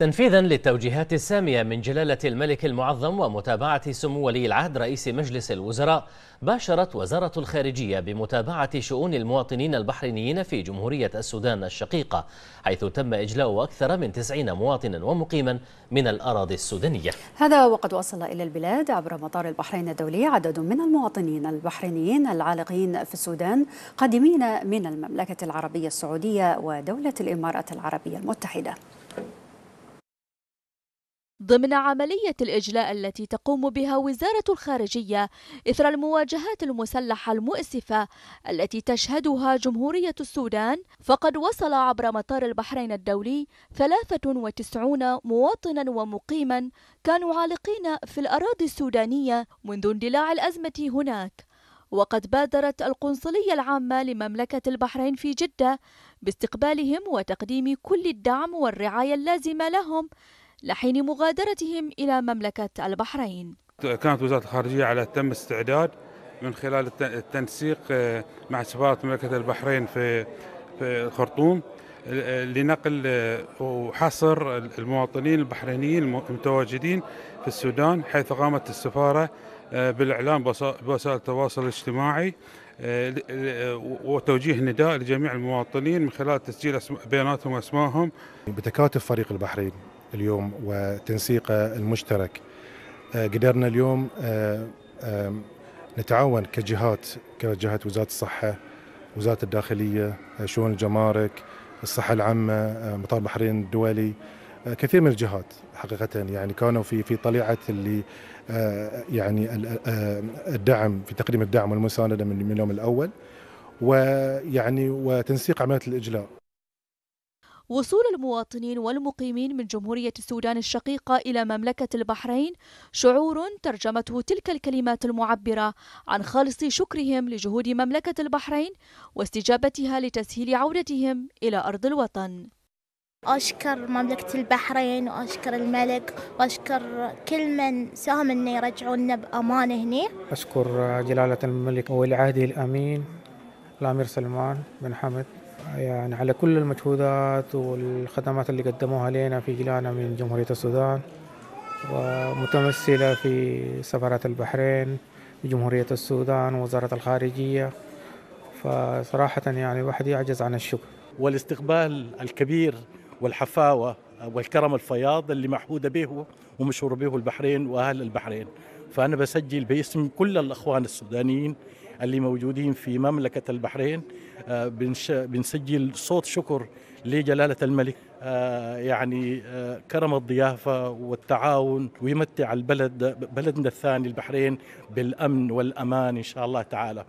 تنفيذا للتوجيهات السامية من جلالة الملك المعظم ومتابعة سمو ولي العهد رئيس مجلس الوزراء باشرت وزارة الخارجية بمتابعة شؤون المواطنين البحرينيين في جمهورية السودان الشقيقة حيث تم إجلاء أكثر من 90 مواطنا ومقيما من الأراضي السودانية هذا وقد وصل إلى البلاد عبر مطار البحرين الدولي عدد من المواطنين البحرينيين العالقين في السودان قادمين من المملكة العربية السعودية ودولة الإمارات العربية المتحدة ضمن عملية الإجلاء التي تقوم بها وزارة الخارجية إثر المواجهات المسلحة المؤسفة التي تشهدها جمهورية السودان فقد وصل عبر مطار البحرين الدولي 93 مواطنا ومقيما كانوا عالقين في الأراضي السودانية منذ اندلاع الأزمة هناك وقد بادرت القنصلية العامة لمملكة البحرين في جدة باستقبالهم وتقديم كل الدعم والرعاية اللازمة لهم لحين مغادرتهم إلى مملكة البحرين كانت وزارة الخارجية على تم استعداد من خلال التنسيق آه، مع سفارة مملكة البحرين في في الخرطوم لنقل آه، وحصر المواطنين البحرينيين المتواجدين في السودان حيث قامت السفارة آه، بالإعلام بوسائل التواصل الاجتماعي وتوجيه نداء لجميع المواطنين من خلال تسجيل بياناتهم واسمائهم بتكاتف فريق البحرين اليوم وتنسيقه المشترك آه، قدرنا اليوم آه، نتعاون كجهات كجهات وزاره الصحه وزاره الداخليه آه، شؤون الجمارك الصحه العامه مطار البحرين الدولي كثير من الجهات حقيقة يعني كانوا في في طليعة اللي يعني الدعم في تقديم الدعم والمساندة من اليوم الأول ويعني وتنسيق عملية الإجلاء وصول المواطنين والمقيمين من جمهورية السودان الشقيقة إلى مملكة البحرين شعور ترجمته تلك الكلمات المعبرة عن خالص شكرهم لجهود مملكة البحرين واستجابتها لتسهيل عودتهم إلى أرض الوطن أشكر مملكة البحرين وأشكر الملك وأشكر كل من ساهم أنه يرجعونا بأمان هنا أشكر جلالة الملك ولي عهده الأمين الأمير سلمان بن حمد يعني على كل المجهودات والخدمات اللي قدموها لنا في جيلانا من جمهورية السودان ومتمثلة في سفارة البحرين جمهورية السودان وزارة الخارجية فصراحة يعني الواحد يعجز عن الشكر والاستقبال الكبير والحفاوة والكرم الفياض اللي محودة به ومشهور به البحرين وأهل البحرين فأنا بسجل باسم كل الأخوان السودانيين اللي موجودين في مملكة البحرين آه، بنسجل صوت شكر لجلالة الملك آه، يعني آه، كرم الضيافة والتعاون ويمتع البلد بلدنا الثاني البحرين بالأمن والأمان إن شاء الله تعالى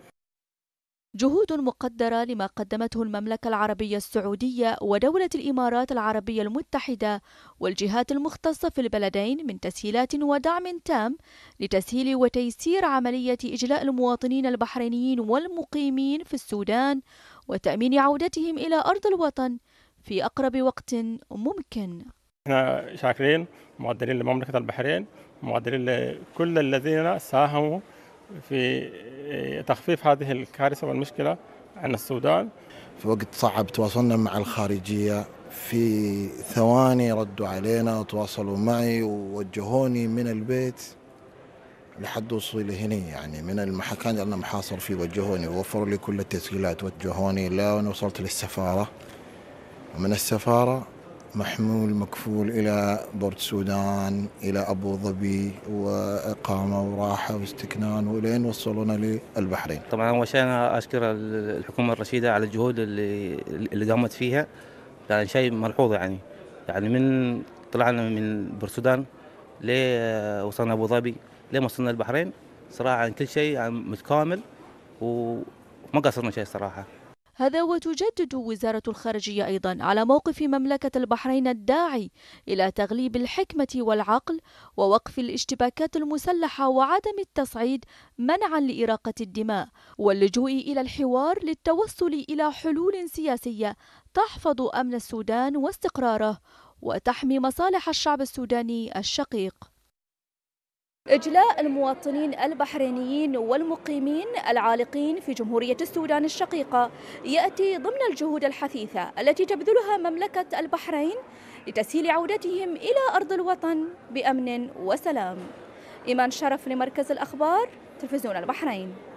جهود مقدرة لما قدمته المملكة العربية السعودية ودولة الإمارات العربية المتحدة والجهات المختصة في البلدين من تسهيلات ودعم تام لتسهيل وتيسير عملية إجلاء المواطنين البحرينيين والمقيمين في السودان وتأمين عودتهم إلى أرض الوطن في أقرب وقت ممكن احنا شاكرين معدلين لمملكة البحرين معدلين لكل الذين ساهموا في تخفيف هذه الكارثة والمشكلة عن السودان في وقت صعب تواصلنا مع الخارجية في ثواني ردوا علينا وتواصلوا معي ووجهوني من البيت لحد وصولي هنا يعني من المكان اللي انا محاصر فيه وجهوني ووفروا لي كل التسهيلات وجهوني لا وصلت للسفاره ومن السفاره محمول مكفول إلى بورت السودان إلى أبو ظبي وإقامة وراحة واستكنان ولين وصلونا للبحرين طبعا أول شيء أنا أشكر الحكومة الرشيدة على الجهود اللي, اللي قامت فيها يعني شيء ملحوظ يعني يعني من طلعنا من بورت السودان ليه آه، وصلنا أبو ظبي ليه وصلنا البحرين صراحة كل شيء يعني متكامل وما قصرنا شيء صراحة هذا وتجدد وزارة الخارجية أيضا على موقف مملكة البحرين الداعي إلى تغليب الحكمة والعقل ووقف الاشتباكات المسلحة وعدم التصعيد منعا لإراقة الدماء واللجوء إلى الحوار للتوصل إلى حلول سياسية تحفظ أمن السودان واستقراره وتحمي مصالح الشعب السوداني الشقيق إجلاء المواطنين البحرينيين والمقيمين العالقين في جمهورية السودان الشقيقة يأتي ضمن الجهود الحثيثة التي تبذلها مملكة البحرين لتسهيل عودتهم إلى أرض الوطن بأمن وسلام إيمان شرف لمركز الأخبار تلفزيون البحرين